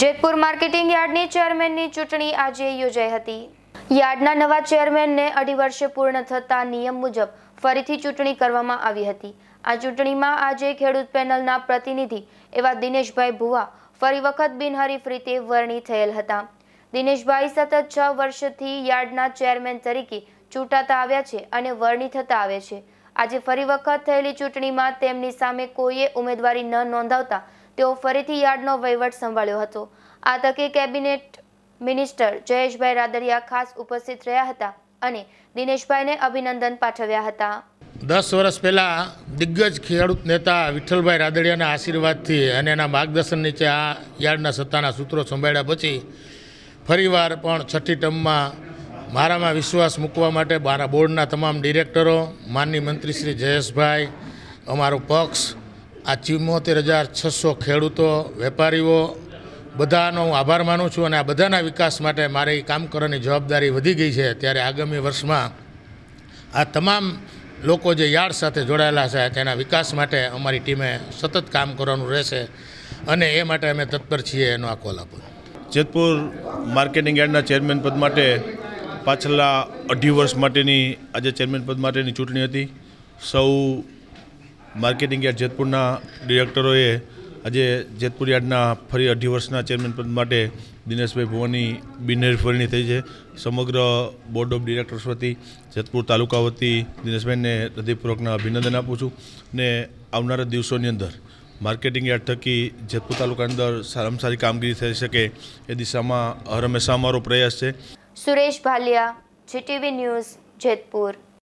Jetpur marketing યાર્ડની ચેરમેનની ચૂંટણી આજે યોજાઈ હતી યાર્ડના નવા ચેરમેનને અઢી વર્ષે પૂર્ણ થતા નિયમ મુજબ ફરીથી ચૂંટણી કરવામાં આવી હતી આ ચૂંટણીમાં આજે ખેડૂત પેનલના પ્રતિનિધિ એવા દિનેશભાઈ ભુવા ફરી વખત બિનહરીફ રીતે વરણી થયેલ હતા દિનેશભાઈ સતત છ વર્ષથી યાર્ડના ચેરમેન તરીકે ચૂંટાતા આવ્યા છે અને વરણી થતા આવે છે આજે ફરી વખત થયેલી ચૂંટણીમાં તેમની સામે કોઈએ ઉમેદવારી ન નોંધાવતા તેઓ ફરીથી યાર્ડનો વહીવટ સંભાળ્યો હતો આ તકે કેબિનેટ મિનિસ્ટર જયેશભાઈ રાદડિયા ખાસ ઉપસ્થિત રહ્યા હતા અને દિનેશભાઈને અભિનંદન પાઠવ્યા હતા દસ વર્ષ પહેલાં દિગ્ગજ ખેડૂત નેતા વિઠ્ઠલભાઈ રાદડિયાના આશીર્વાદથી અને એના માર્ગદર્શન નીચે આ યાર્ડના સત્તાના સૂત્રો સંભાળ્યા પછી ફરીવાર પણ છઠ્ઠી ટર્મમાં મારામાં વિશ્વાસ મૂકવા માટે મારા બોર્ડના તમામ ડિરેક્ટરો માનની મંત્રી શ્રી જયેશભાઈ અમારો પક્ષ આ ચુમ્મોતેર હજાર છસો ખેડૂતો વેપારીઓ બધાનો હું આભાર માનું છું અને આ બધાના વિકાસ માટે મારે કામ કરવાની જવાબદારી વધી ગઈ છે ત્યારે આગામી વર્ષમાં આ તમામ લોકો જે યાર્ડ સાથે જોડાયેલા છે તેના વિકાસ માટે અમારી ટીમે સતત કામ કરવાનું રહેશે અને એ માટે અમે તત્પર છીએ એનો આ કોલ આપો જેતપુર માર્કેટિંગ યાર્ડના ચેરમેન પદ માટે પાછલા અઢી વર્ષ માટેની આજે ચેરમેન પદ માટેની ચૂંટણી હતી સૌ માર્કેટિંગ યાર્ડ જેતપુરના ડિરેક્ટરોએ આજે જેતપુર યાર્ડના ફરી અઢી વર્ષના ચેરમેન પદ માટે દિનેશભાઈ ભુવાની બિનહેરફરણી થઈ છે સમગ્ર બોર્ડ ઓફ ડિરેક્ટર્સ વતી જેતપુર તાલુકા વતી દિનેશભાઈને હૃદયપૂર્વકના અભિનંદન આપું છું ને આવનારા દિવસોની અંદર માર્કેટિંગ યાર્ડ થકી જેતપુર તાલુકાની અંદર સારામાં સારી કામગીરી થઈ શકે એ દિશામાં હરમેશા અમારો પ્રયાસ છે સુરેશ ભાલિયા જીટીવી ન્યૂઝ જેતપુર